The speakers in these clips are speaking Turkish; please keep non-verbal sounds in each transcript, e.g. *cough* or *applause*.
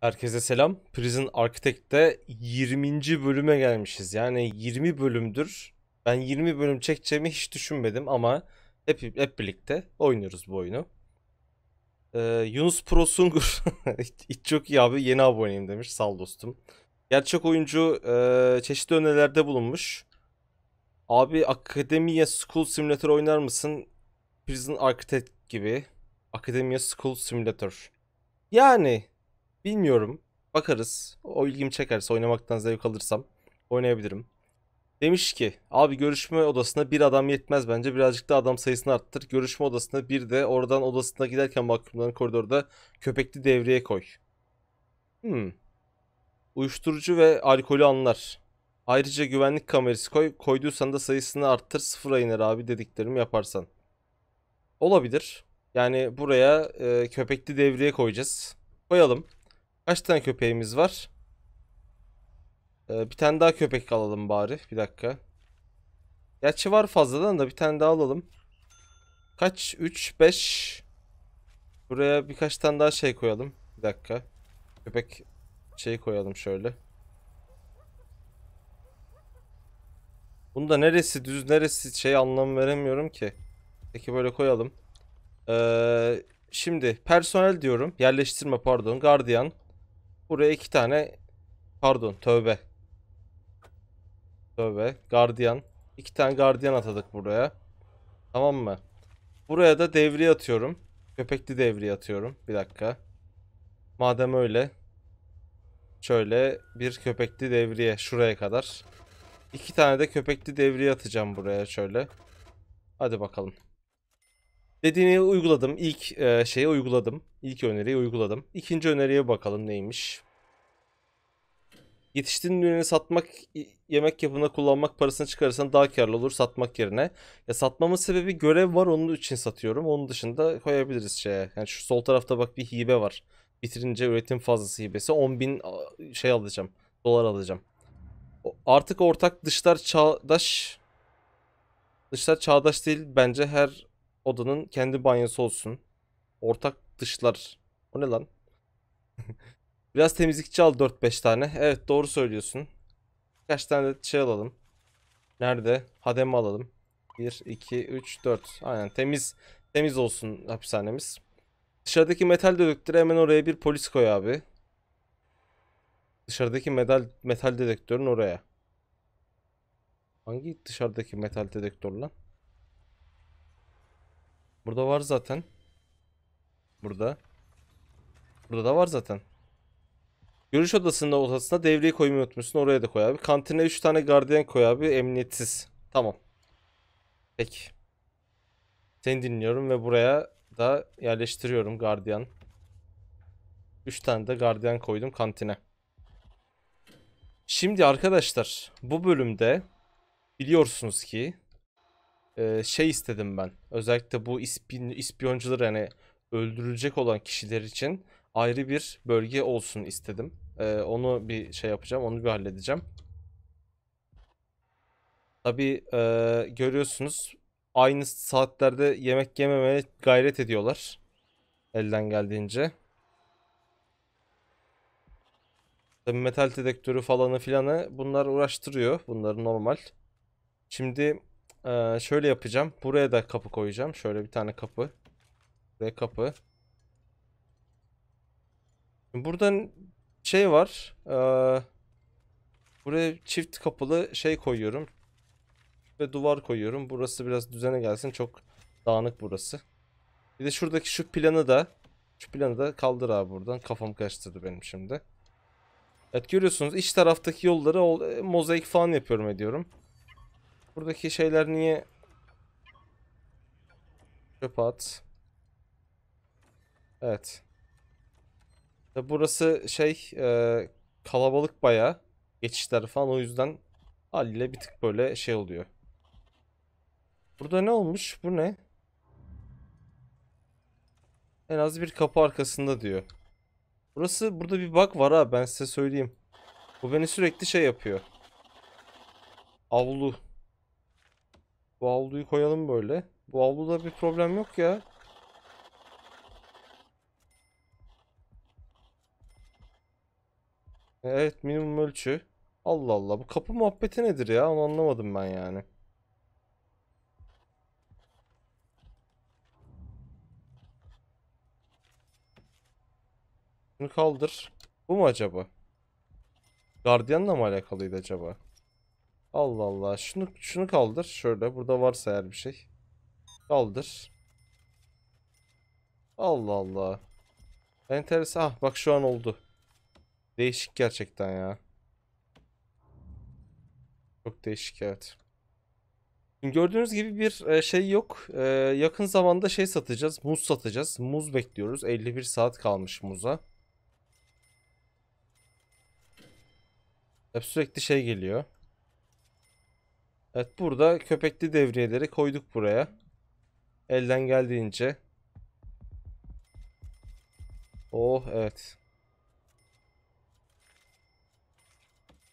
Herkese selam. Prison Architect'te 20. bölüme gelmişiz. Yani 20 bölümdür. Ben 20 bölüm çekeceğimi hiç düşünmedim ama hep, hep birlikte oynuyoruz bu oyunu. Ee, Yunus Pro Sungur. *laughs* çok iyi abi yeni aboneyim demiş. Sağ ol dostum. Gerçek oyuncu e, çeşitli önerilerde bulunmuş. Abi Akademiya School Simulator oynar mısın? Prison Architect gibi. Akademiya School Simulator. Yani Bilmiyorum. Bakarız. O ilgimi çekerse oynamaktan zevk alırsam oynayabilirim. Demiş ki abi görüşme odasına bir adam yetmez bence birazcık da adam sayısını arttır. Görüşme odasına bir de oradan odasına giderken mahkumların koridorda köpekli devreye koy. Hmm. Uyuşturucu ve alkolü anlar. Ayrıca güvenlik kamerası koy. Koyduysan da sayısını arttır sıfıra iner abi dediklerimi yaparsan. Olabilir. Yani buraya e, köpekli devreye koyacağız. Koyalım. Kaç tane köpeğimiz var? Ee, bir tane daha köpek alalım bari. Bir dakika. Gerçi var fazladan da bir tane daha alalım. Kaç? 3, 5. Buraya birkaç tane daha şey koyalım. Bir dakika. Köpek şey koyalım şöyle. Bunda neresi düz neresi şey anlam veremiyorum ki. Peki böyle koyalım. Ee, şimdi personel diyorum. Yerleştirme pardon. Gardiyan. Buraya iki tane pardon tövbe. Tövbe. Gardiyan. İki tane gardiyan atadık buraya. Tamam mı? Buraya da devriye atıyorum. Köpekli devriye atıyorum. Bir dakika. Madem öyle. Şöyle bir köpekli devriye şuraya kadar. İki tane de köpekli devriye atacağım buraya şöyle. Hadi bakalım. Dediğini uyguladım. İlk e, şeyi uyguladım. İlk öneriyi uyguladım. İkinci öneriye bakalım neymiş. Yetiştiğin ürünü satmak, yemek yapımına kullanmak parasını çıkarırsan daha karlı olur satmak yerine. Ya satmamın sebebi görev var onun için satıyorum. Onun dışında koyabiliriz şeye. Yani şu sol tarafta bak bir hibe var. Bitirince üretim fazlası hibesi 10.000 şey alacağım. Dolar alacağım. Artık ortak dışlar çağdaş Dışlar çağdaş değil bence her Odanın kendi banyosu olsun. Ortak dışlar. O ne lan? *laughs* Biraz temizlikçi al 4-5 tane. Evet doğru söylüyorsun. Kaç tane de şey alalım. Nerede? Hademe alalım. 1, 2, 3, 4. Aynen temiz temiz olsun hapishanemiz. Dışarıdaki metal dedektörü hemen oraya bir polis koy abi. Dışarıdaki metal, metal dedektörün oraya. Hangi dışarıdaki metal dedektör lan? Burada var zaten. Burada. Burada da var zaten. Görüş odasında odasına devreyi koymayı unutmuşsun. Oraya da koy abi. Kantine 3 tane gardiyan koy abi. Emniyetsiz. Tamam. Peki. Seni dinliyorum ve buraya da yerleştiriyorum gardiyan. 3 tane de gardiyan koydum kantine. Şimdi arkadaşlar bu bölümde biliyorsunuz ki ee, şey istedim ben. Özellikle bu ispiyoncular ispiyoncuları yani öldürülecek olan kişiler için ayrı bir bölge olsun istedim. E, onu bir şey yapacağım. Onu bir halledeceğim. Tabi e, görüyorsunuz aynı saatlerde yemek yememeye gayret ediyorlar. Elden geldiğince. metal dedektörü falanı filanı bunlar uğraştırıyor. Bunlar normal. Şimdi ee, şöyle yapacağım. Buraya da kapı koyacağım. Şöyle bir tane kapı. ve kapı. Buradan şey var. Ee, buraya çift kapılı şey koyuyorum. Ve duvar koyuyorum. Burası biraz düzene gelsin. Çok dağınık burası. Bir de şuradaki şu planı da şu planı da kaldır abi buradan. Kafam karıştırdı benim şimdi. Evet görüyorsunuz iç taraftaki yolları e, mozaik falan yapıyorum ediyorum. Buradaki şeyler niye çöpe at. Evet. Burası şey e, kalabalık baya geçişler falan o yüzden haliyle bir tık böyle şey oluyor. Burada ne olmuş? Bu ne? En az bir kapı arkasında diyor. Burası burada bir bug var ha ben size söyleyeyim. Bu beni sürekli şey yapıyor. Avlu bu avluyu koyalım böyle. Bu avluda bir problem yok ya. Evet minimum ölçü. Allah Allah bu kapı muhabbeti nedir ya onu anlamadım ben yani. Bunu kaldır. Bu mu acaba? Gardiyanla mı alakalıydı acaba? Allah Allah. Şunu şunu kaldır. Şöyle burada varsa eğer bir şey. Kaldır. Allah Allah. Enteresan. Ah bak şu an oldu. Değişik gerçekten ya. Çok değişik evet. gördüğünüz gibi bir e, şey yok. E, yakın zamanda şey satacağız. Muz satacağız. Muz bekliyoruz. 51 saat kalmış muza. Hep sürekli şey geliyor. Evet burada köpekli devriyeleri koyduk buraya. Elden geldiğince. Oh evet.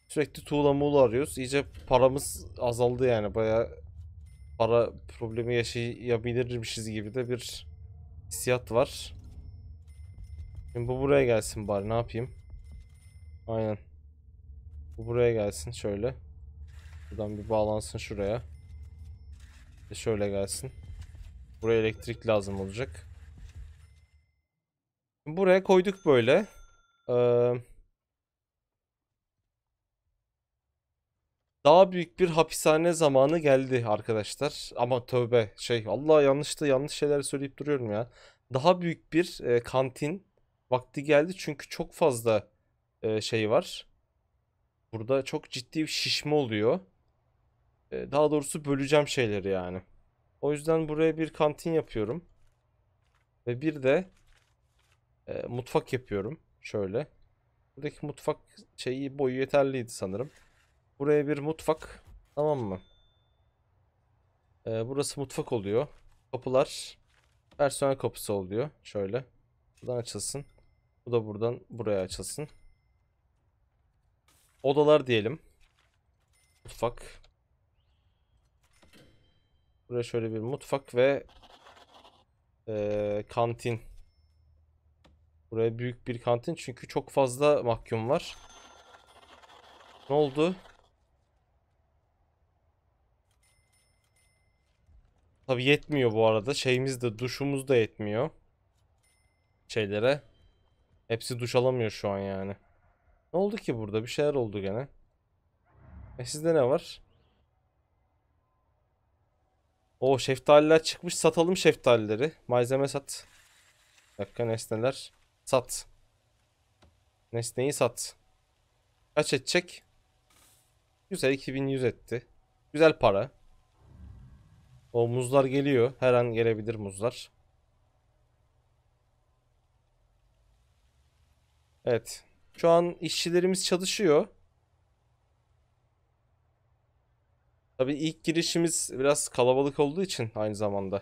Sürekli tuğla muğla arıyoruz. İyice paramız azaldı yani. Baya para problemi yaşayabilirmişiz gibi de bir hissiyat var. Şimdi bu buraya gelsin bari ne yapayım. Aynen. Bu buraya gelsin şöyle. Buradan bir bağlansın şuraya. Ve şöyle gelsin. Buraya elektrik lazım olacak. Buraya koyduk böyle. Ee, daha büyük bir hapishane zamanı geldi arkadaşlar. Ama tövbe şey Allah yanlışta yanlış şeyler söyleyip duruyorum ya. Daha büyük bir e, kantin vakti geldi çünkü çok fazla e, şey var. Burada çok ciddi bir şişme oluyor. Ee, daha doğrusu böleceğim şeyleri yani. O yüzden buraya bir kantin yapıyorum. Ve bir de e, mutfak yapıyorum. Şöyle. Buradaki mutfak şeyi boyu yeterliydi sanırım. Buraya bir mutfak. Tamam mı? E, burası mutfak oluyor. Kapılar personel kapısı oluyor. Şöyle. Buradan açılsın. Bu da buradan buraya açılsın. Odalar diyelim. Mutfak. Buraya şöyle bir mutfak ve e, kantin. Buraya büyük bir kantin çünkü çok fazla mahkum var. Ne oldu? Tabi yetmiyor bu arada. Şeyimiz de duşumuz da yetmiyor. Şeylere. Hepsi duş alamıyor şu an yani. Ne oldu ki burada? Bir şeyler oldu gene. E sizde ne var? O şeftaliler çıkmış. Satalım şeftalileri. Malzeme sat. Bir dakika nesneler. Sat. Nesneyi sat. Kaç edecek? Güzel 2100 etti. Güzel para. O muzlar geliyor. Her an gelebilir muzlar. Evet. Şu an işçilerimiz çalışıyor. Tabi ilk girişimiz biraz kalabalık olduğu için aynı zamanda.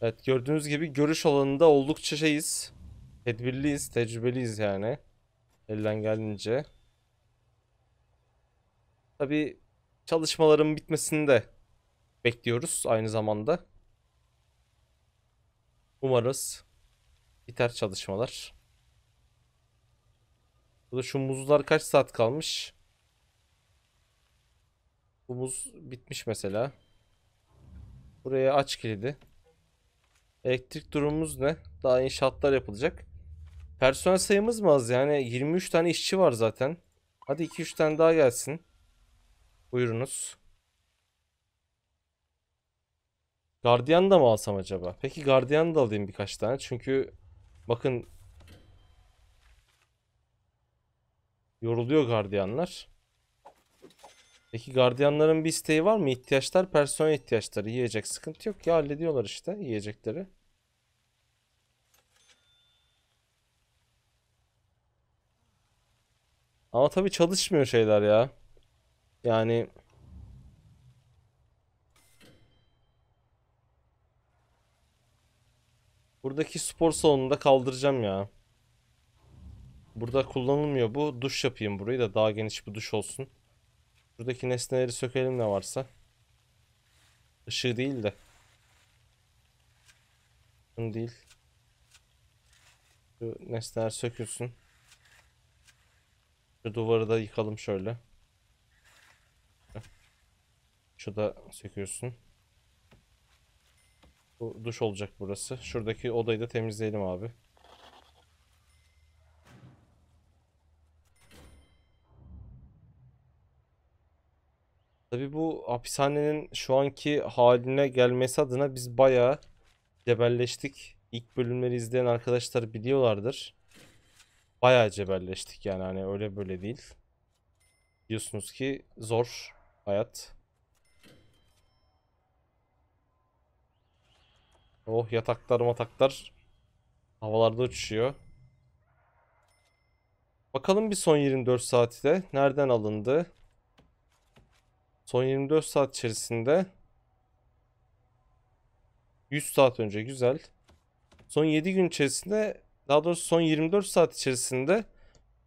Evet gördüğünüz gibi görüş alanında oldukça şeyiz. Tedbirliyiz, tecrübeliyiz yani. Elden gelince. Tabi çalışmaların bitmesini de bekliyoruz aynı zamanda. Umarız biter çalışmalar. Burada şu muzlar kaç saat kalmış? Bu muz bitmiş mesela. Buraya aç kilidi. Elektrik durumumuz ne? Daha inşaatlar yapılacak. Personel sayımız mı az yani? 23 tane işçi var zaten. Hadi 2-3 tane daha gelsin. Buyurunuz. Gardiyan da mı alsam acaba? Peki gardiyan da alayım birkaç tane. Çünkü bakın Yoruluyor gardiyanlar. Peki gardiyanların bir isteği var mı? İhtiyaçlar, personel ihtiyaçları, yiyecek sıkıntı yok ya hallediyorlar işte yiyecekleri. Ama tabii çalışmıyor şeyler ya. Yani Buradaki spor salonunda kaldıracağım ya. Burada kullanılmıyor bu. Duş yapayım burayı da daha geniş bir duş olsun. Buradaki nesneleri sökelim ne varsa. Işığı değil de. Bunun değil. Şu nesneler sökülsün. Şu duvarı da yıkalım şöyle. Şu da sökülsün. Bu duş olacak burası. Şuradaki odayı da temizleyelim abi. Tabi bu hapishanenin şu anki haline gelmesi adına biz bayağı cebelleştik. İlk bölümleri izleyen arkadaşlar biliyorlardır. Bayağı cebelleştik yani hani öyle böyle değil. Biliyorsunuz ki zor hayat. Oh yataklar mataklar havalarda uçuşuyor. Bakalım bir son 24 saati de nereden alındı? Son 24 saat içerisinde 100 saat önce güzel. Son 7 gün içerisinde daha doğrusu son 24 saat içerisinde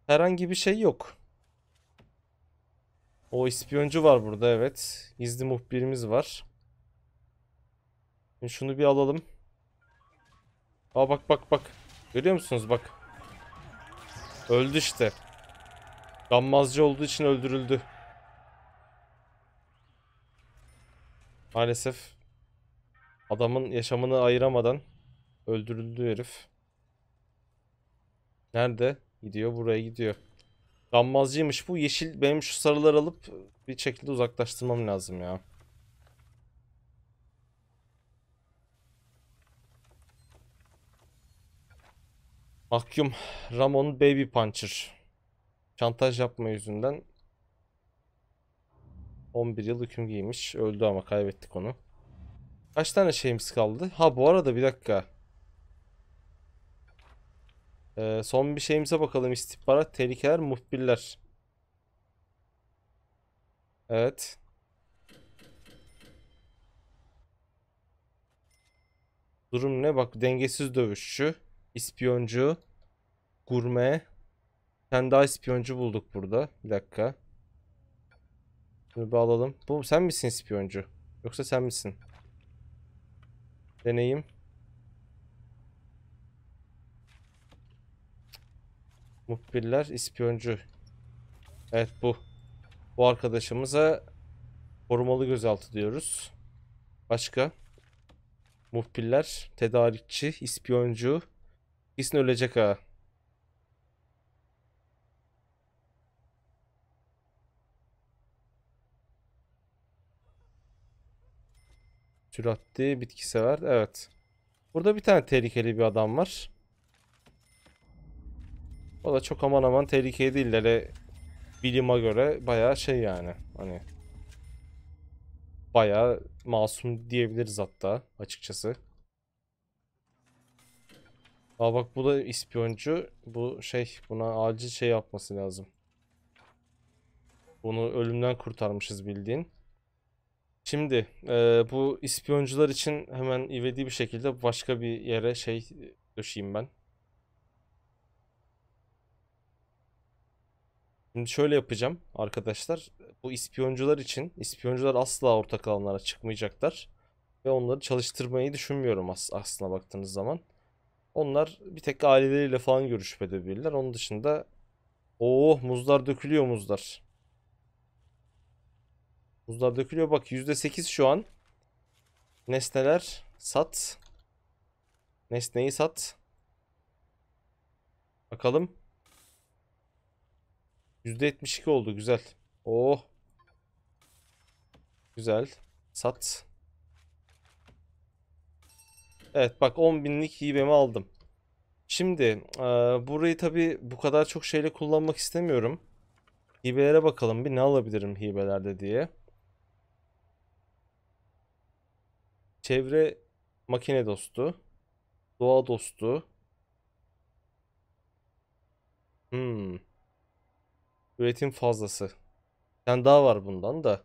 herhangi bir şey yok. O ispiyoncu var burada evet. Gizli muhbirimiz var. Şimdi şunu bir alalım. Aa bak bak bak. Görüyor musunuz bak. Öldü işte. Gammazcı olduğu için öldürüldü. Maalesef adamın yaşamını ayıramadan öldürüldü herif. Nerede? Gidiyor buraya gidiyor. Gammazcıymış bu. Yeşil benim şu sarıları alıp bir şekilde uzaklaştırmam lazım ya. Mahkum Ramon Baby Puncher. Şantaj yapma yüzünden 11 yıl hüküm giymiş. Öldü ama kaybettik onu. Kaç tane şeyimiz kaldı? Ha bu arada bir dakika. Ee, son bir şeyimize bakalım. İstihbarat, tehlikeler, muhbirler. Evet. Durum ne? Bak dengesiz dövüşçü, ispiyoncu, gurme. Sen daha ispiyoncu bulduk burada. Bir dakika. Bunu bir Bu sen misin spiyoncu? Yoksa sen misin? Deneyim. Muhbirler ispiyoncu. Evet bu. Bu arkadaşımıza korumalı gözaltı diyoruz. Başka? Muhbirler, tedarikçi, ispiyoncu. Kesin ölecek ha. Süratli, bitkisever. Evet. Burada bir tane tehlikeli bir adam var. O da çok aman aman tehlikeli değil. Hele bilime göre bayağı şey yani. Hani bayağı masum diyebiliriz hatta açıkçası. Aa bak bu da ispiyoncu. Bu şey buna acil şey yapması lazım. Bunu ölümden kurtarmışız bildiğin. Şimdi e, bu ispiyoncular için hemen ivedi bir şekilde başka bir yere şey döşeyim ben. Şimdi şöyle yapacağım arkadaşlar. Bu ispiyoncular için ispiyoncular asla ortak alanlara çıkmayacaklar. Ve onları çalıştırmayı düşünmüyorum as aslına baktığınız zaman. Onlar bir tek aileleriyle falan görüşüp edebilirler. Onun dışında... Oo muzlar dökülüyor muzlar. Buzlar dökülüyor. Bak %8 şu an. Nesneler sat. Nesneyi sat. Bakalım. %72 oldu. Güzel. Oh. Güzel. Sat. Evet bak 10 binlik hibemi aldım. Şimdi e, burayı tabi bu kadar çok şeyle kullanmak istemiyorum. Hibelere bakalım bir ne alabilirim hibelerde diye. Çevre makine dostu. Doğa dostu. Hmm. Üretim fazlası. Bir daha var bundan da.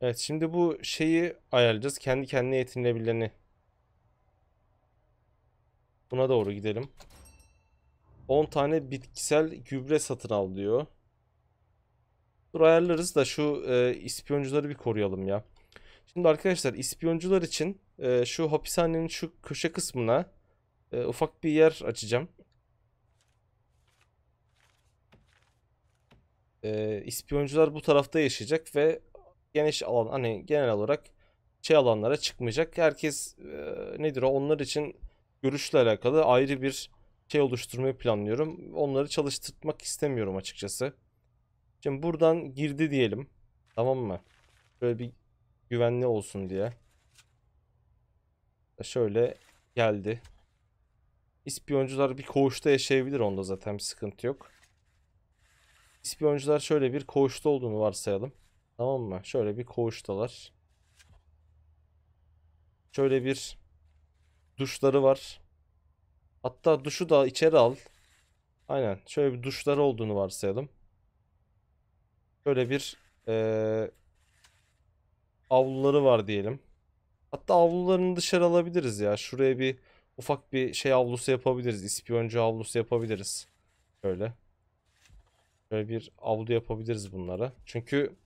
Evet şimdi bu şeyi ayarlayacağız. Kendi kendine yetinilebileni Buna doğru gidelim. 10 tane bitkisel gübre satın al diyor. Dur ayarlarız da şu e, ispiyoncuları bir koruyalım ya. Şimdi arkadaşlar ispiyoncular için e, şu hapishanenin şu köşe kısmına e, ufak bir yer açacağım. E, ispiyoncular bu tarafta yaşayacak ve geniş alan hani genel olarak şey alanlara çıkmayacak. Herkes e, nedir o onlar için görüşle alakalı ayrı bir şey oluşturmayı planlıyorum. Onları çalıştırmak istemiyorum açıkçası. Şimdi buradan girdi diyelim. Tamam mı? Böyle bir güvenli olsun diye. Şöyle geldi. İspiyoncular bir koğuşta yaşayabilir onda zaten bir sıkıntı yok. İspiyoncular şöyle bir koğuşta olduğunu varsayalım. Tamam mı? Şöyle bir koğuştalar. Şöyle bir Duşları var. Hatta duşu da içeri al. Aynen. Şöyle bir duşları olduğunu varsayalım. Böyle bir ee, avluları var diyelim. Hatta avlularını dışarı alabiliriz ya. Şuraya bir ufak bir şey avlusu yapabiliriz. İspiyoncu avlusu yapabiliriz. Böyle. Böyle bir avlu yapabiliriz bunlara. Çünkü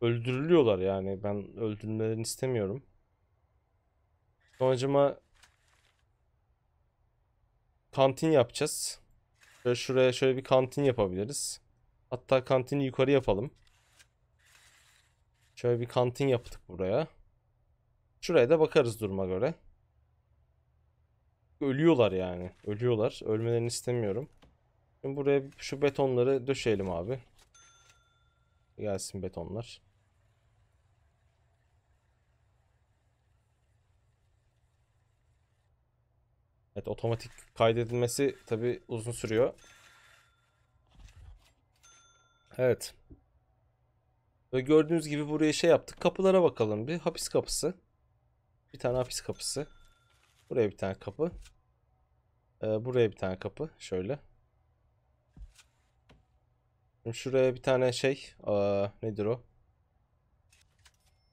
öldürülüyorlar yani. Ben öldürmelerini istemiyorum. Sonucuma kantin yapacağız. Şöyle şuraya şöyle bir kantin yapabiliriz. Hatta kantini yukarı yapalım. Şöyle bir kantin yaptık buraya. Şuraya da bakarız duruma göre. Ölüyorlar yani. Ölüyorlar. Ölmelerini istemiyorum. Şimdi buraya şu betonları döşeyelim abi. Gelsin betonlar. Evet otomatik kaydedilmesi tabi uzun sürüyor. Evet. Ve gördüğünüz gibi buraya şey yaptık. Kapılara bakalım bir. Hapis kapısı. Bir tane hapis kapısı. Buraya bir tane kapı. Ee, buraya bir tane kapı. Şöyle. Şimdi şuraya bir tane şey. Aa, nedir o?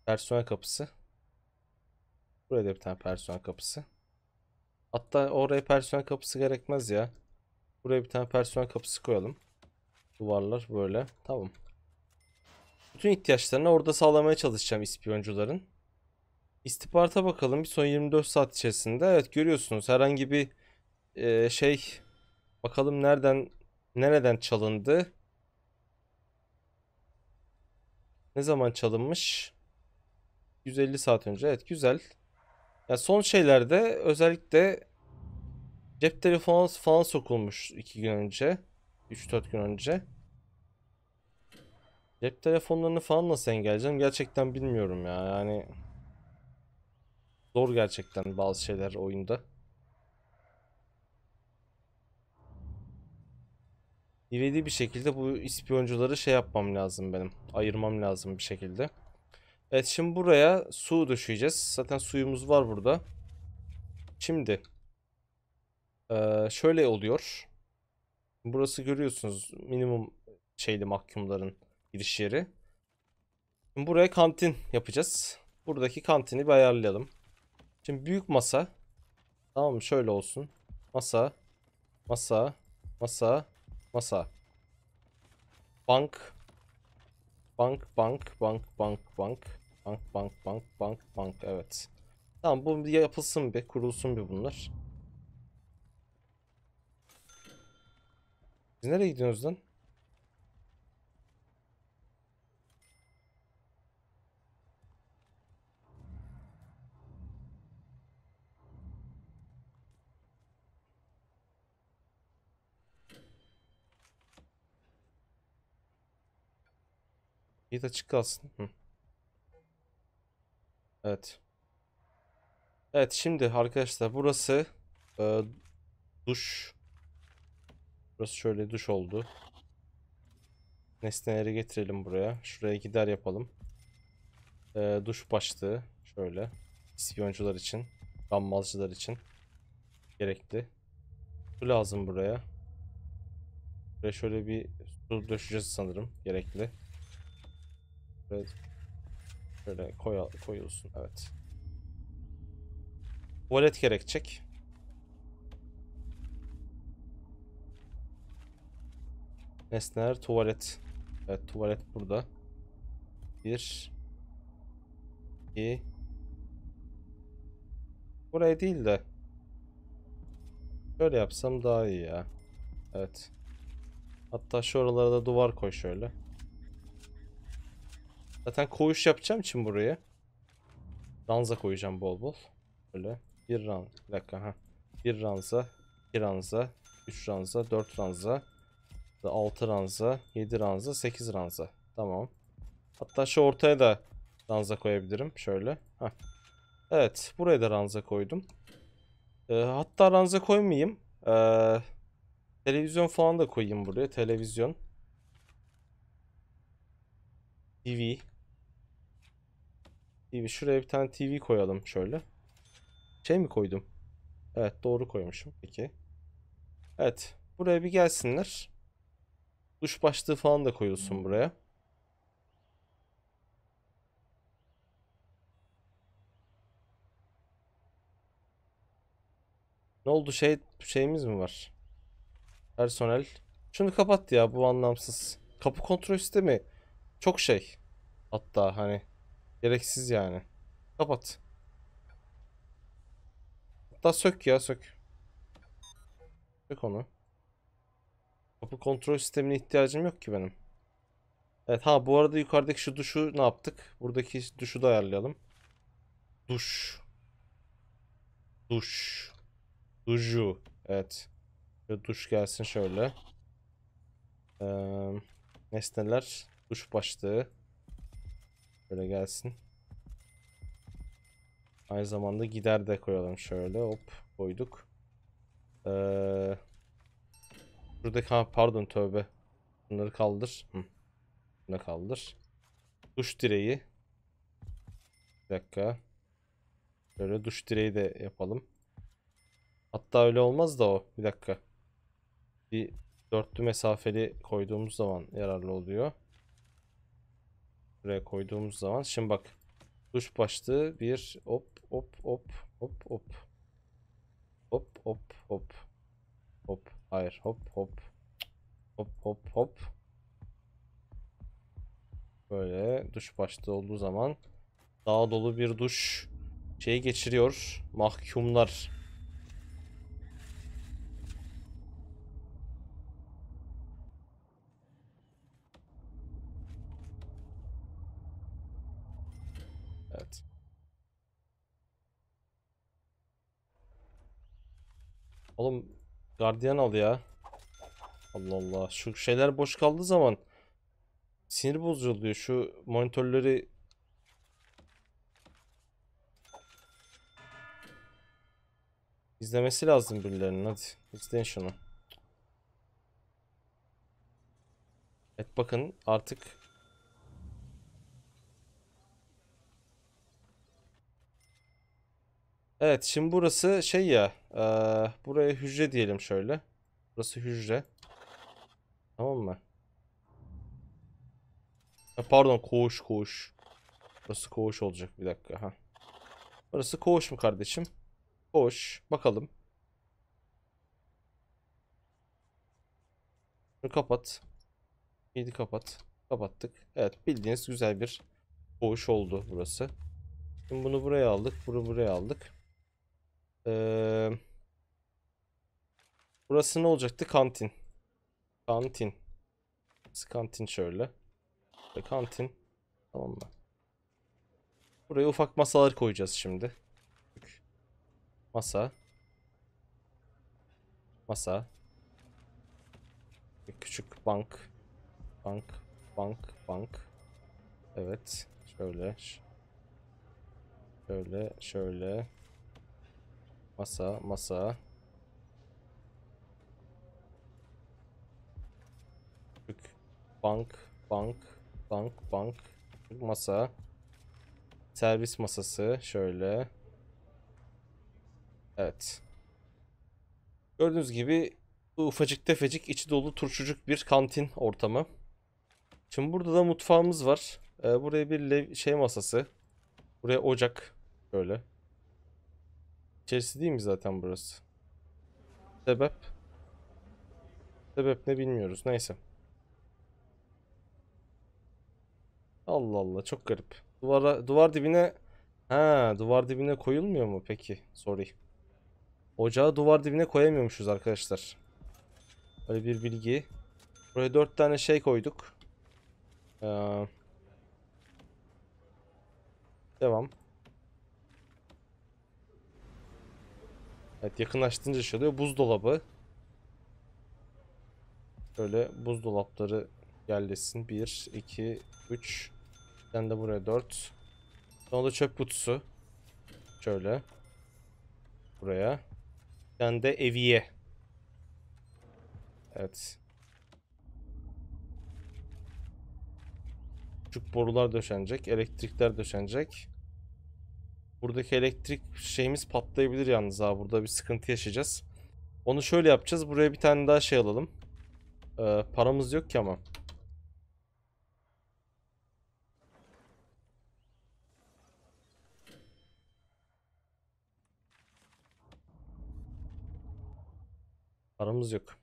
Personel kapısı. Buraya da bir tane personel kapısı. Hatta oraya personel kapısı gerekmez ya. Buraya bir tane personel kapısı koyalım. Duvarlar böyle. Tamam. Bütün ihtiyaçlarını orada sağlamaya çalışacağım ispiyoncuların. İstihbarata bakalım bir son 24 saat içerisinde. Evet görüyorsunuz herhangi bir e, şey bakalım nereden nereden çalındı. Ne zaman çalınmış? 150 saat önce. Evet güzel. Ya son şeylerde özellikle cep telefonu falan sokulmuş 2 gün önce. 3-4 gün önce. Cep telefonlarını falan nasıl engelleyeceğim gerçekten bilmiyorum ya. Yani zor gerçekten bazı şeyler oyunda. İvedi bir şekilde bu ispiyoncuları şey yapmam lazım benim. Ayırmam lazım bir şekilde. Evet şimdi buraya su döşeyeceğiz. Zaten suyumuz var burada. Şimdi şöyle oluyor. Burası görüyorsunuz minimum şeyli mahkumların giriş yeri. Şimdi buraya kantin yapacağız. Buradaki kantini bir ayarlayalım. Şimdi büyük masa. Tamam mı? Şöyle olsun. Masa. Masa. Masa. Masa. Bank. Bank, bank, bank, bank, bank. Bank bank bank bank bank evet. Tamam bu yapılsın bir kurulsun bir bunlar. Siz nereye gidiyorsunuz lan? Git açık kalsın. Hı. Evet. Evet şimdi arkadaşlar burası e, duş. Burası şöyle duş oldu. Nesneleri getirelim buraya. Şuraya gider yapalım. E, duş başlığı. Şöyle. İspiyoncular için. Dammalcılar için. Gerekli. Su lazım buraya. Buraya şöyle bir su döşeceğiz sanırım. Gerekli. Evet. Şöyle koy, koyulsun. Evet. Tuvalet gerekecek. Nesneler tuvalet. Evet tuvalet burada. Bir. iki. Buraya değil de. Şöyle yapsam daha iyi ya. Evet. Hatta şu oralara da duvar koy şöyle. Zaten koğuş yapacağım için buraya. Ranza koyacağım bol bol. Böyle. Bir ran. Bir dakika ha. Bir ranza. bir ranza. Üç ranza. Dört ranza. Altı ranza. Yedi ranza. Sekiz ranza. Tamam. Hatta şu ortaya da ranza koyabilirim. Şöyle. Ha. Evet. Buraya da ranza koydum. Ee, hatta ranza koymayayım. Ee, televizyon falan da koyayım buraya. Televizyon. TV. TV. Ee, şuraya bir tane TV koyalım şöyle. Şey mi koydum? Evet doğru koymuşum. Peki. Evet. Buraya bir gelsinler. Duş başlığı falan da koyulsun buraya. Ne oldu şey şeyimiz mi var? Personel. Şunu kapat ya bu anlamsız. Kapı kontrol sistemi çok şey. Hatta hani Gereksiz yani. Kapat. Hatta sök ya sök. Sök onu. Kapı kontrol sistemine ihtiyacım yok ki benim. Evet ha bu arada yukarıdaki şu duşu ne yaptık? Buradaki duşu da ayarlayalım. Duş. Duş. Duju. Evet. Şöyle duş gelsin şöyle. Ee, nesneler. Duş başlığı. Böyle gelsin. Aynı zamanda gider de koyalım şöyle. Hop koyduk. Ee, buradaki ha, pardon tövbe. Bunları kaldır. Hı. Bunu kaldır. Duş direği. Bir dakika. Böyle duş direği de yapalım. Hatta öyle olmaz da o. Bir dakika. Bir dörtlü mesafeli koyduğumuz zaman yararlı oluyor. Buraya koyduğumuz zaman. Şimdi bak. Duş başlığı bir hop hop hop hop hop. Hop hop hop. Hop. Hayır hop hop. Hop hop hop. Böyle duş başlığı olduğu zaman daha dolu bir duş şey geçiriyor. Mahkumlar Oğlum gardiyan al ya. Allah Allah. Şu şeyler boş kaldığı zaman sinir bozucu oluyor. Şu monitörleri izlemesi lazım birilerinin. Hadi izleyin şunu. Evet bakın artık Evet şimdi burası şey ya. E, buraya hücre diyelim şöyle. Burası hücre. Tamam mı? E, pardon koğuş koğuş. Burası koğuş olacak bir dakika. ha. Burası koğuş mu kardeşim? Koğuş. Bakalım. Şunu kapat. 7 kapat. Kapattık. Evet bildiğiniz güzel bir koğuş oldu burası. Şimdi bunu buraya aldık. Bunu buraya aldık. Ee, burası ne olacaktı? Kantin. Kantin. Kantin şöyle. Ve kantin. Tamam mı? Buraya ufak masalar koyacağız şimdi. Masa. Masa. Bir küçük bank. Bank, bank, bank. Evet. Şöyle. Şöyle, şöyle. Masa, masa. Türk. Bank, bank, bank, bank. Türk masa. Servis masası şöyle. Evet. Gördüğünüz gibi bu ufacık tefecik içi dolu turşucuk bir kantin ortamı. Şimdi burada da mutfağımız var. Ee, buraya bir şey masası. Buraya ocak. Böyle. İçerisi değil mi zaten burası? Sebep? Sebep ne bilmiyoruz. Neyse. Allah Allah çok garip. Duvara, duvar dibine ha duvar dibine koyulmuyor mu peki? Sorry. Ocağı duvar dibine koyamıyormuşuz arkadaşlar. Böyle bir bilgi. Buraya dört tane şey koyduk. Ee, devam. Evet yakınlaştığınca şey oluyor. Buzdolabı. Böyle buzdolapları yerleşsin. 1, 2, 3. Ben de buraya 4. Sonra da çöp kutusu. Şöyle. Buraya. Ben de eviye. Evet. Küçük borular döşenecek. Elektrikler döşenecek. Buradaki elektrik şeyimiz patlayabilir yalnız ha. Burada bir sıkıntı yaşayacağız. Onu şöyle yapacağız. Buraya bir tane daha şey alalım. Ee, paramız yok ki ama. Paramız yok.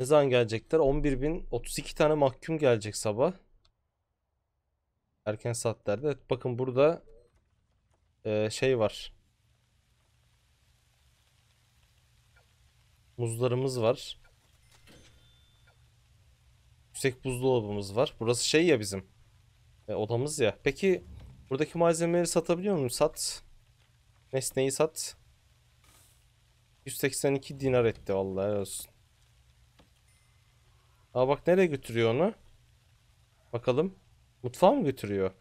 Ne zaman gelecekler? 11.032 tane mahkum gelecek sabah. Erken saatlerde. Evet, bakın burada ee, şey var. Muzlarımız var. Yüksek buzdolabımız var. Burası şey ya bizim. E, odamız ya. Peki buradaki malzemeleri satabiliyor muyum? Sat. Nesneyi sat. 182 dinar etti vallahi olsun. Aa bak nereye götürüyor onu? Bakalım. Mutfağa mı götürüyor?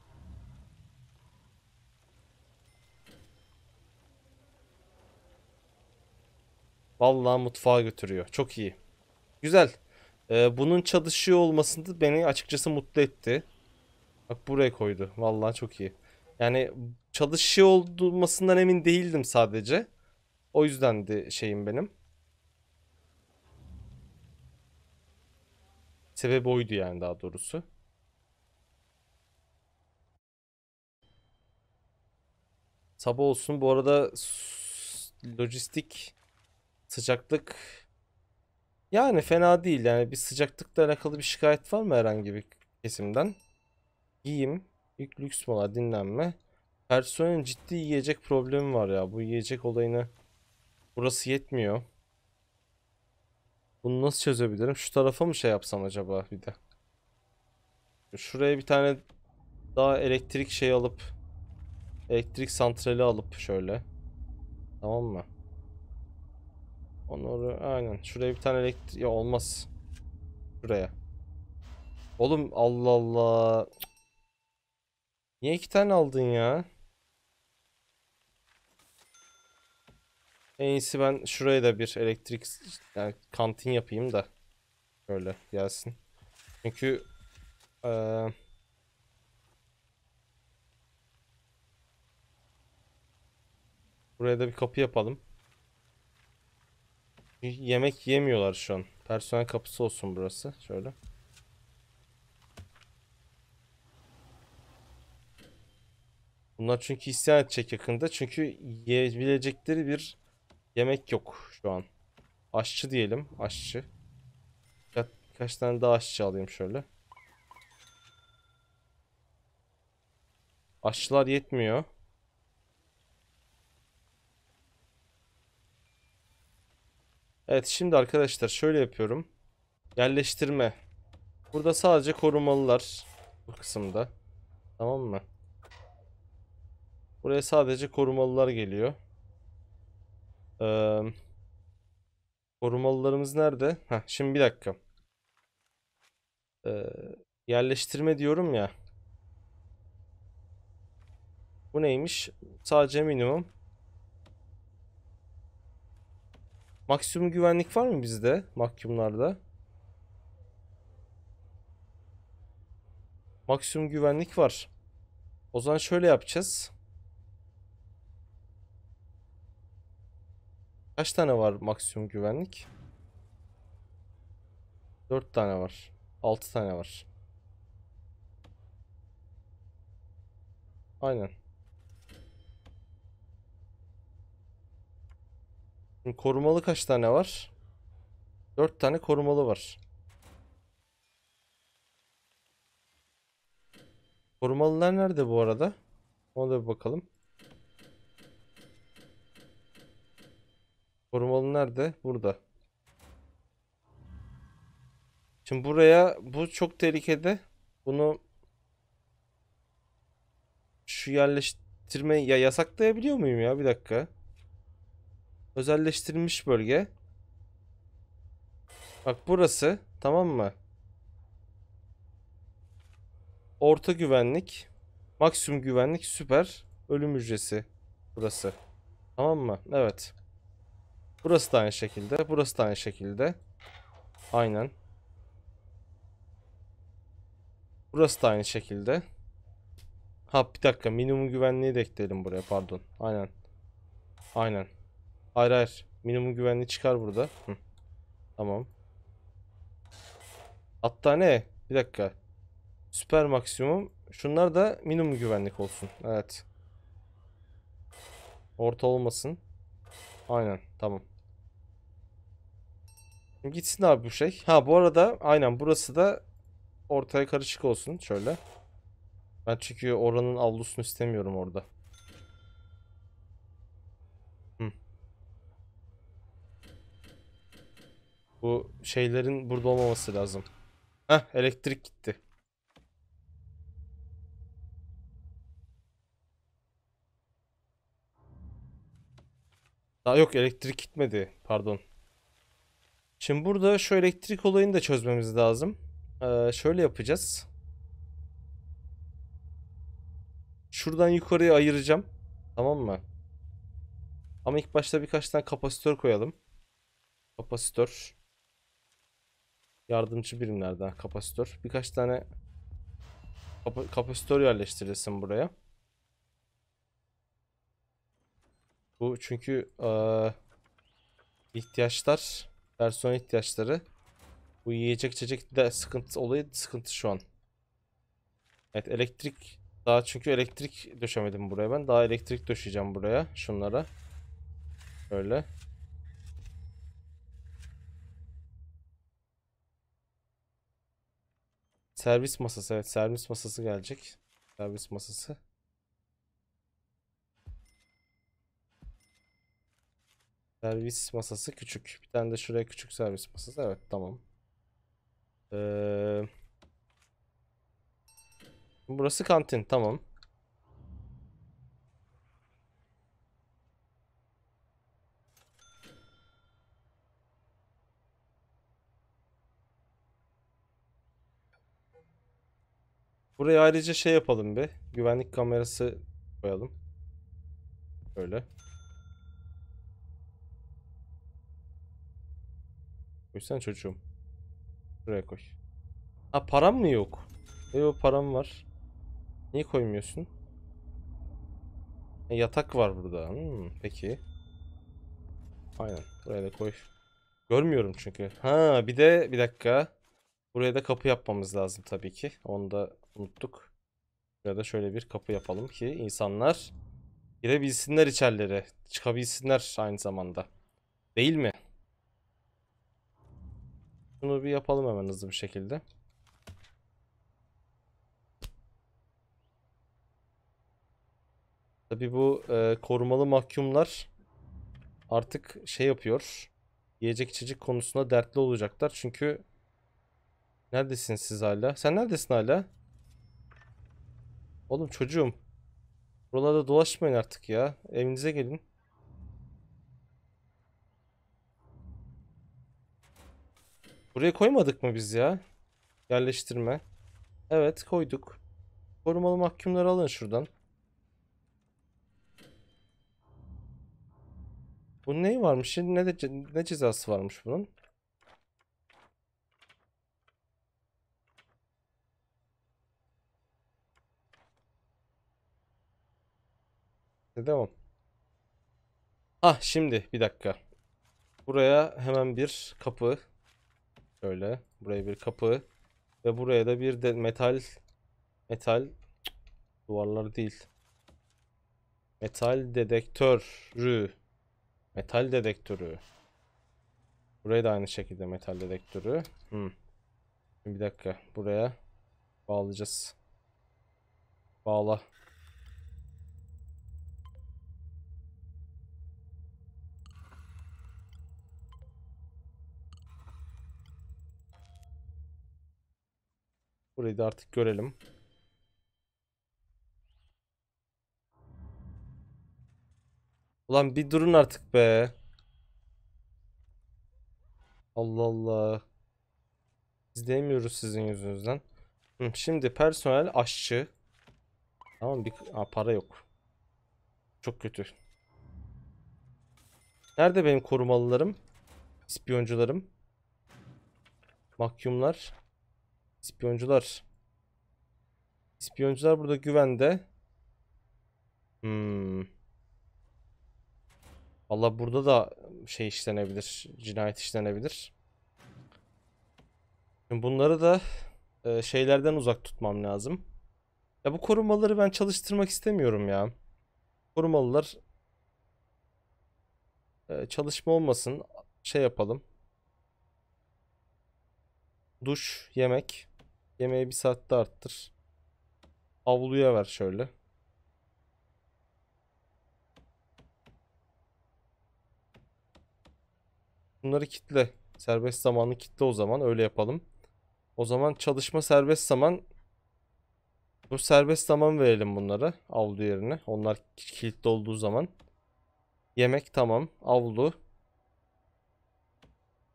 Vallahi mutfağa götürüyor. Çok iyi. Güzel. Ee, bunun çalışıyor olmasını beni açıkçası mutlu etti. Bak buraya koydu. Vallahi çok iyi. Yani çalışıyor olmasından emin değildim sadece. O yüzden de şeyim benim. Sebebi oydu yani daha doğrusu. Sabah olsun. Bu arada lojistik Sıcaklık yani fena değil. Yani bir sıcaklıkla alakalı bir şikayet var mı herhangi bir kesimden? Giyim, ilk lüks mola, dinlenme. Personelin ciddi yiyecek problemi var ya. Bu yiyecek olayını burası yetmiyor. Bunu nasıl çözebilirim? Şu tarafa mı şey yapsam acaba bir de? Şuraya bir tane daha elektrik şey alıp elektrik santrali alıp şöyle. Tamam mı? Onları aynen. Şuraya bir tane elektrik... Ya olmaz. Şuraya. Oğlum Allah Allah. Niye iki tane aldın ya? En iyisi ben şuraya da bir elektrik yani kantin yapayım da. Böyle gelsin. Çünkü ee, buraya da bir kapı yapalım. Yemek yemiyorlar şu an. Personel kapısı olsun burası. Şöyle. Bunlar çünkü isyan edecek yakında. Çünkü yiyebilecekleri bir yemek yok şu an. Aşçı diyelim. Aşçı. Kaç birkaç tane daha aşçı alayım şöyle. Aşçılar yetmiyor. Evet şimdi arkadaşlar şöyle yapıyorum. Yerleştirme. Burada sadece korumalılar. Bu kısımda. Tamam mı? Buraya sadece korumalılar geliyor. Ee, korumalılarımız nerede? Heh, şimdi bir dakika. Ee, yerleştirme diyorum ya. Bu neymiş? Sadece minimum. Maksimum güvenlik var mı bizde mahkumlarda? Maksimum güvenlik var. O zaman şöyle yapacağız. Kaç tane var maksimum güvenlik? 4 tane var. 6 tane var. Aynen. Şimdi korumalı kaç tane var? 4 tane korumalı var. Korumalılar nerede bu arada? Ona da bir bakalım. Korumalı nerede? Burada. Şimdi buraya bu çok tehlikede. Bunu şu yerleştirme ya yasaklayabiliyor muyum ya? Bir dakika. Özelleştirilmiş bölge. Bak burası tamam mı? Orta güvenlik. Maksimum güvenlik süper. Ölüm hücresi. Burası. Tamam mı? Evet. Burası da aynı şekilde. Burası da aynı şekilde. Aynen. Burası da aynı şekilde. Ha bir dakika minimum güvenliği de ekleyelim buraya pardon. Aynen. Aynen. Hayır hayır. Minimum güvenliği çıkar burada. Hı. Tamam. Hatta ne? Bir dakika. Süper maksimum. Şunlar da minimum güvenlik olsun. Evet. Orta olmasın. Aynen. Tamam. Gitsin abi bu şey. Ha bu arada aynen burası da ortaya karışık olsun. Şöyle. Ben çünkü oranın avlusunu istemiyorum orada. Bu şeylerin burada olmaması lazım. Heh elektrik gitti. Daha yok elektrik gitmedi. Pardon. Şimdi burada şu elektrik olayını da çözmemiz lazım. Ee, şöyle yapacağız. Şuradan yukarıya ayıracağım. Tamam mı? Ama ilk başta birkaç tane kapasitör koyalım. Kapasitör. Yardımcı birimlerden kapasitör. Birkaç tane kap kapasitör yerleştirilsin buraya. Bu çünkü ee, ihtiyaçlar, personel ihtiyaçları bu yiyecek içecek de sıkıntı olayı sıkıntı şu an. Evet elektrik daha çünkü elektrik döşemedim buraya ben. Daha elektrik döşeceğim buraya şunlara. Böyle. Servis masası evet servis masası gelecek. Servis masası. Servis masası küçük. Bir tane de şuraya küçük servis masası. Evet tamam. Ee, burası kantin tamam. Buraya ayrıca şey yapalım bir. Güvenlik kamerası koyalım. Böyle. Koysan çocuğum. Buraya koy. Ha param mı yok? E, yo param var. Niye koymuyorsun? Ha, e, yatak var burada. Hmm, peki. Aynen. Buraya da koy. Görmüyorum çünkü. Ha bir de bir dakika. Buraya da kapı yapmamız lazım tabii ki. Onu da unuttuk. Burada şöyle bir kapı yapalım ki insanlar girebilsinler içerilere. Çıkabilsinler aynı zamanda. Değil mi? Bunu bir yapalım hemen hızlı bir şekilde. Tabi bu e, korumalı mahkumlar artık şey yapıyor. Yiyecek içecek konusunda dertli olacaklar. Çünkü neredesin siz hala? Sen neredesin hala? Oğlum çocuğum. Buralarda dolaşmayın artık ya. Evinize gelin. Buraya koymadık mı biz ya? Yerleştirme. Evet koyduk. Korumalı mahkumları alın şuradan. Bu neyi varmış? Ne, de, ne cezası varmış bunun? devam. Ah şimdi bir dakika. Buraya hemen bir kapı. Şöyle. Buraya bir kapı. Ve buraya da bir de metal. Metal. Duvarlar değil. Metal dedektörü. Metal dedektörü. Buraya da aynı şekilde metal dedektörü. Hmm. Bir dakika. Buraya bağlayacağız. Bağla. Burayı da artık görelim. Ulan bir durun artık be. Allah Allah. İzleyemiyoruz sizin yüzünüzden. şimdi personel aşçı. Tamam bir Aa, para yok. Çok kötü. Nerede benim korumalılarım? İspiyoncularım. Mahkumlar. İspiyoncular. İspiyoncular burada güvende. Hmm. Allah burada da şey işlenebilir. Cinayet işlenebilir. Şimdi bunları da e, şeylerden uzak tutmam lazım. Ya bu korumaları ben çalıştırmak istemiyorum ya. Korumalılar e, çalışma olmasın. Şey yapalım. Duş, yemek. Yemeği bir saatte arttır. Avluya ver şöyle. Bunları kitle. Serbest zamanı kitle o zaman. Öyle yapalım. O zaman çalışma serbest zaman bu serbest zaman verelim bunlara avlu yerine. Onlar kilitli olduğu zaman. Yemek tamam. Avlu.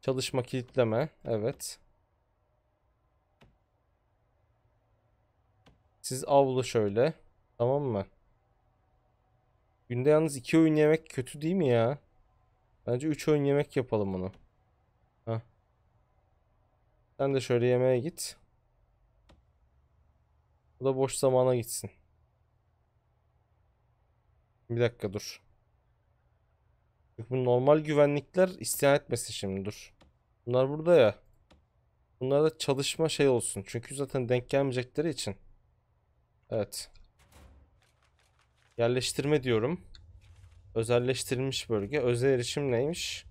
Çalışma kilitleme. Evet. Siz avlu şöyle. Tamam mı? Günde yalnız iki oyun yemek kötü değil mi ya? Bence üç oyun yemek yapalım bunu. Heh. Sen de şöyle yemeğe git. Bu da boş zamana gitsin. Bir dakika dur. Bu normal güvenlikler isyan etmesin şimdi dur. Bunlar burada ya. Bunlar da çalışma şey olsun. Çünkü zaten denk gelmeyecekleri için. Evet. Yerleştirme diyorum. Özelleştirilmiş bölge. Özel erişim neymiş?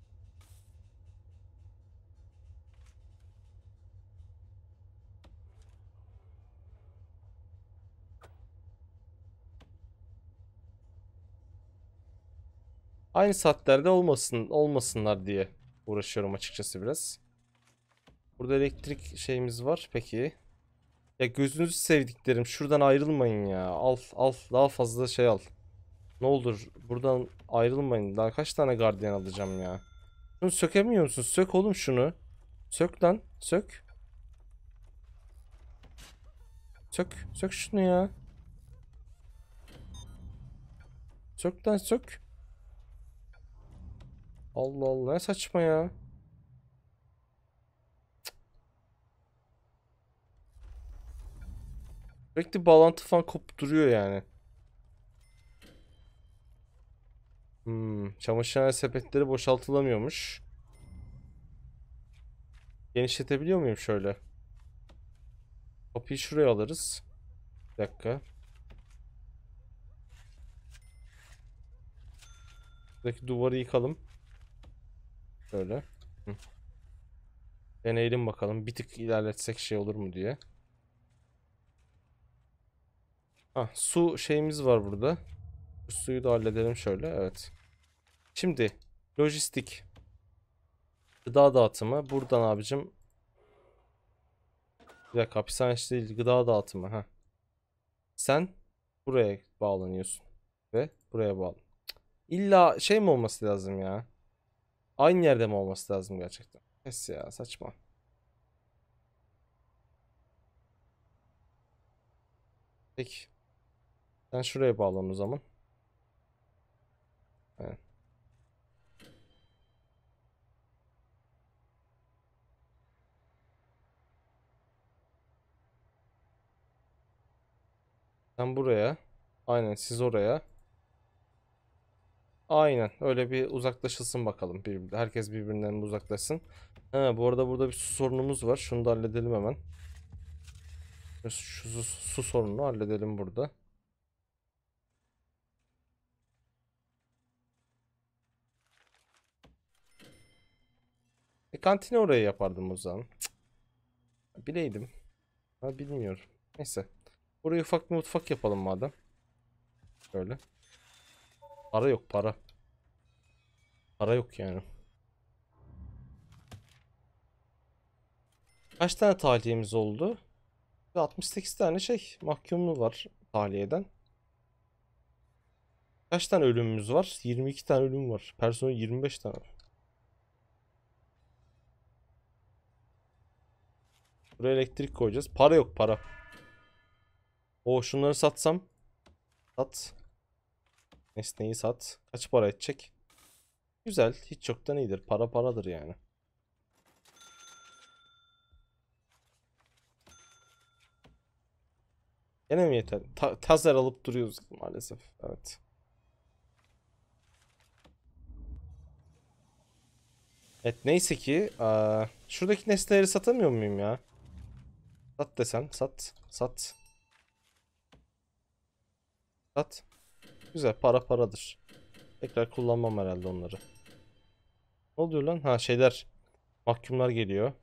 Aynı saatlerde olmasın olmasınlar diye uğraşıyorum açıkçası biraz. Burada elektrik şeyimiz var. Peki. Ya gözünüzü sevdiklerim şuradan ayrılmayın ya. Al al daha fazla şey al. Ne olur buradan ayrılmayın. Daha kaç tane gardiyan alacağım ya. Şunu sökemiyor musun? Sök oğlum şunu. Sök lan. Sök. Sök. Sök şunu ya. Sök lan sök. Allah Allah ne saçma ya. Sürekli bağlantı falan kopup duruyor yani. Hmm, çamaşırhane sepetleri boşaltılamıyormuş. Genişletebiliyor muyum şöyle? Kapıyı şuraya alırız. Bir dakika. Buradaki duvarı yıkalım. Böyle. Hı. Deneyelim bakalım. Bir tık ilerletsek şey olur mu diye. Ha su şeyimiz var burada. Şu suyu da halledelim şöyle. Evet. Şimdi lojistik. Gıda dağıtımı. Buradan abicim. Bir dakika hapishane değil. Gıda dağıtımı. ha. Sen buraya bağlanıyorsun. Ve buraya bağlan. İlla şey mi olması lazım ya? Aynı yerde mi olması lazım gerçekten? Kes ya saçma. Peki. Sen şuraya bağlan o zaman. Evet. Sen buraya. Aynen siz oraya. Aynen öyle bir uzaklaşılsın bakalım. Bir, herkes birbirinden uzaklaşsın. Ha, bu arada burada bir su sorunumuz var. Şunu da halledelim hemen. Şu, şu su, su sorununu halledelim burada. E kantini oraya yapardım o zaman. Cık. Bileydim. Ha, bilmiyorum. Neyse. Buraya ufak bir mutfak yapalım madem. Böyle. Para yok para. Para yok yani. Kaç tane tahliyemiz oldu? 68 tane şey mahkumlu var tahliyeden. Kaç tane ölümümüz var? 22 tane ölüm var. Personel 25 tane. Buraya elektrik koyacağız. Para yok para. O şunları satsam. Sat. Nesneyi sat. Kaç para edecek? Güzel. Hiç çoktan iyidir. Para paradır yani. Gene mi yeter? Ta tazer alıp duruyoruz maalesef. Evet. Evet neyse ki. Aa, şuradaki nesneleri satamıyor muyum ya? Sat desen sat. Sat. Sat. Güzel para paradır. Tekrar kullanmam herhalde onları. Ne oluyor lan? Ha şeyler. Mahkumlar geliyor.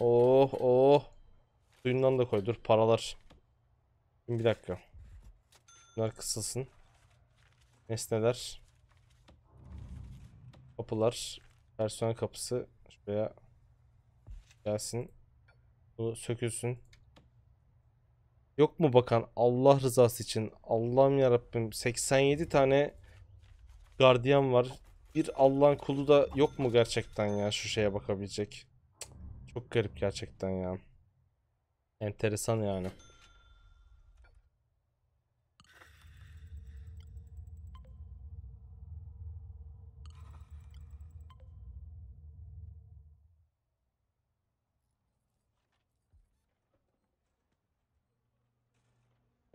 Oh oh. Suyundan da koy. Dur paralar. bir dakika. Bunlar kısılsın. Nesneler. Kapılar. Personel kapısı. Şuraya gelsin. Bu sökülsün. Yok mu bakan Allah rızası için Allah'ım yarabbim 87 tane gardiyan var. Bir Allah'ın kulu da yok mu gerçekten ya şu şeye bakabilecek. Çok garip gerçekten ya. Enteresan yani.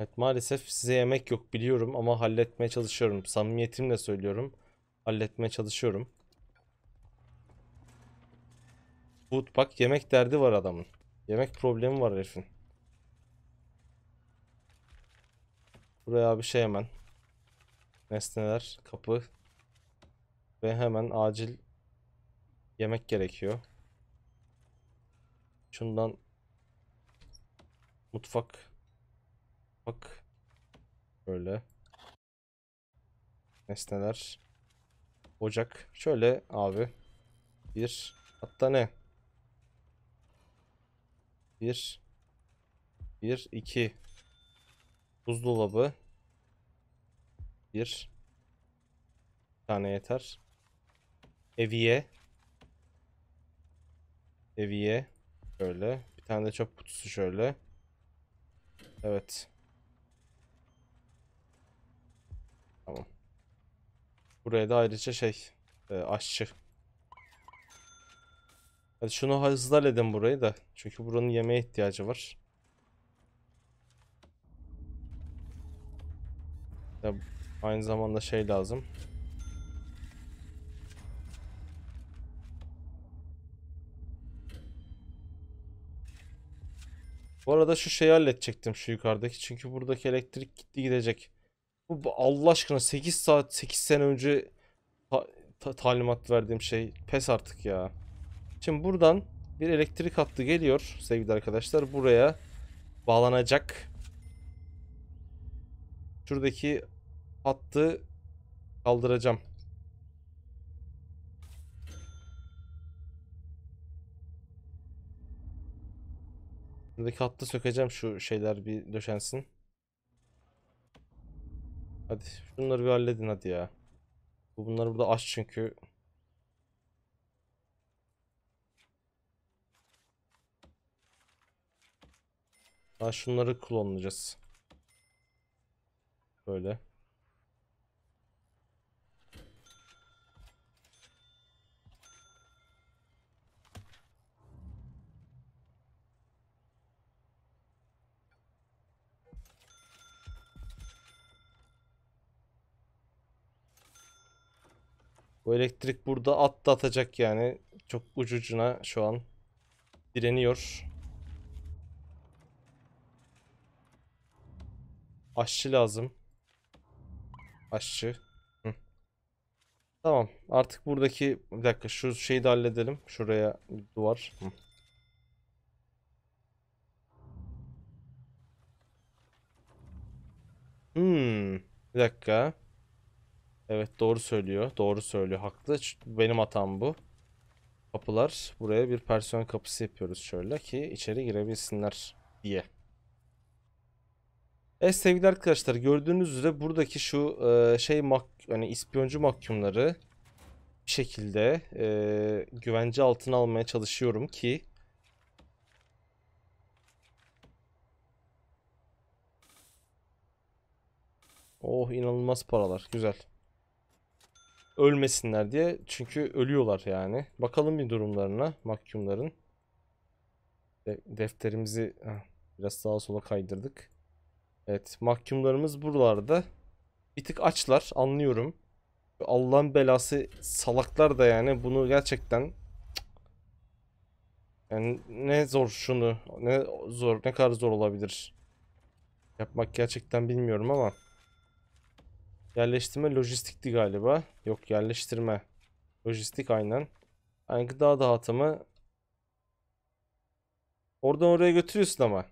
Evet maalesef size yemek yok biliyorum ama halletmeye çalışıyorum. Samimiyetimle söylüyorum. Halletmeye çalışıyorum. Bu bak yemek derdi var adamın. Yemek problemi var herifin. Buraya bir şey hemen. Nesneler, kapı. Ve hemen acil yemek gerekiyor. Şundan mutfak Bak. Böyle. Nesneler. Ocak. Şöyle abi. Bir. Hatta ne? Bir. Bir. iki. Buzdolabı. Bir. Bir tane yeter. Eviye. Eviye. şöyle Bir tane de çöp kutusu şöyle. Evet. Tamam. Buraya da ayrıca şey e, aşçı. Hadi şunu hızlı burayı da. Çünkü buranın yemeğe ihtiyacı var. Ya, aynı zamanda şey lazım. Bu arada şu şeyi halledecektim şu yukarıdaki. Çünkü buradaki elektrik gitti gidecek. Allah aşkına 8 saat 8 sene önce ta ta talimat verdiğim şey. Pes artık ya. Şimdi buradan bir elektrik hattı geliyor sevgili arkadaşlar. Buraya bağlanacak. Şuradaki hattı kaldıracağım. Şuradaki hattı sökeceğim şu şeyler bir döşensin. Hadi şunları bir halledin hadi ya. Bunları burada aç çünkü. Daha şunları klonlayacağız. Böyle. Bu elektrik burada attı atacak yani. Çok ucucuna şu an direniyor. Aşçı lazım. Aşçı. Hı. Tamam. Artık buradaki bir dakika şu şeyi de halledelim. Şuraya bir duvar. Hı. Hmm. Bir dakika. Evet doğru söylüyor. Doğru söylüyor. Haklı. Benim hatam bu. Kapılar. Buraya bir personel kapısı yapıyoruz şöyle ki içeri girebilsinler diye. Evet sevgili arkadaşlar gördüğünüz üzere buradaki şu e, şey mak yani ispiyoncu mahkumları bir şekilde e, güvence altına almaya çalışıyorum ki Oh inanılmaz paralar güzel ölmesinler diye. Çünkü ölüyorlar yani. Bakalım bir durumlarına mahkumların. De defterimizi biraz daha sola kaydırdık. Evet mahkumlarımız buralarda. Bir tık açlar anlıyorum. Allah'ın belası salaklar da yani bunu gerçekten yani ne zor şunu ne zor ne kadar zor olabilir yapmak gerçekten bilmiyorum ama Yerleştirme lojistikti galiba. Yok yerleştirme. Lojistik aynen. Yani gıda dağıtımı. Oradan oraya götürüyorsun ama.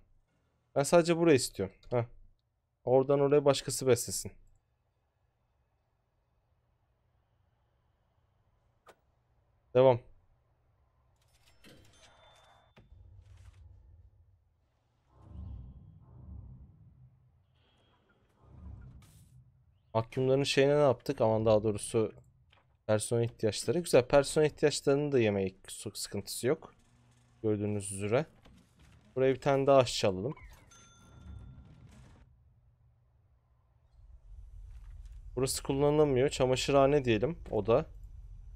Ben sadece burayı istiyorum. Heh. Oradan oraya başkası beslesin. Devam. Mahkumların şeyine ne yaptık? Aman daha doğrusu personel ihtiyaçları. Güzel. Personel ihtiyaçlarının da yemeği sıkıntısı yok. Gördüğünüz üzere. Buraya bir tane daha aşçı alalım. Burası kullanılamıyor. Çamaşırhane diyelim. O da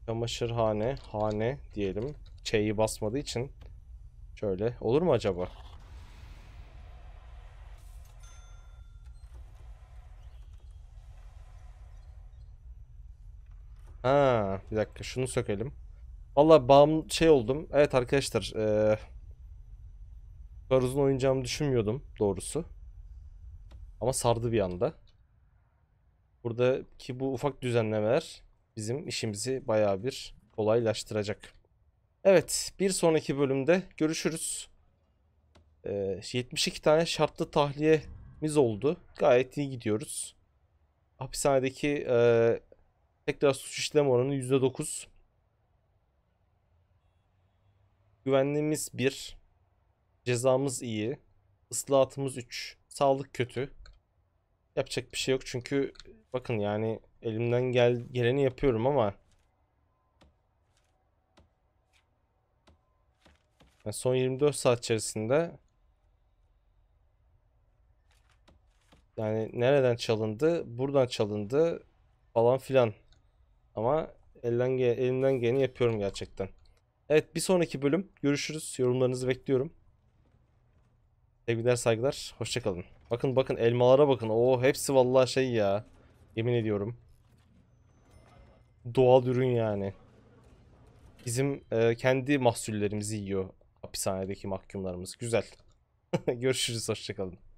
çamaşırhane, hane diyelim. Ç'yi basmadığı için şöyle olur mu acaba? Ha, bir dakika şunu sökelim. Valla bağım şey oldum. Evet arkadaşlar. Ee, kadar oynayacağımı düşünmüyordum doğrusu. Ama sardı bir anda. Buradaki bu ufak düzenlemeler bizim işimizi baya bir kolaylaştıracak. Evet bir sonraki bölümde görüşürüz. Ee, 72 tane şartlı tahliyemiz oldu. Gayet iyi gidiyoruz. Hapishanedeki e, Tekrar suç işleme oranı %9. Güvenliğimiz 1. Cezamız iyi. Islahatımız 3. Sağlık kötü. Yapacak bir şey yok çünkü bakın yani elimden gel geleni yapıyorum ama yani son 24 saat içerisinde yani nereden çalındı? Buradan çalındı falan filan. Ama elden elimden geleni yapıyorum gerçekten. Evet bir sonraki bölüm görüşürüz. Yorumlarınızı bekliyorum. Sevgiler saygılar. Hoşçakalın. Bakın bakın elmalara bakın. Oo hepsi vallahi şey ya. Yemin ediyorum. Doğal ürün yani. Bizim e, kendi mahsullerimizi yiyor hapishanedeki mahkumlarımız. Güzel. *laughs* Görüşürüz. Hoşçakalın.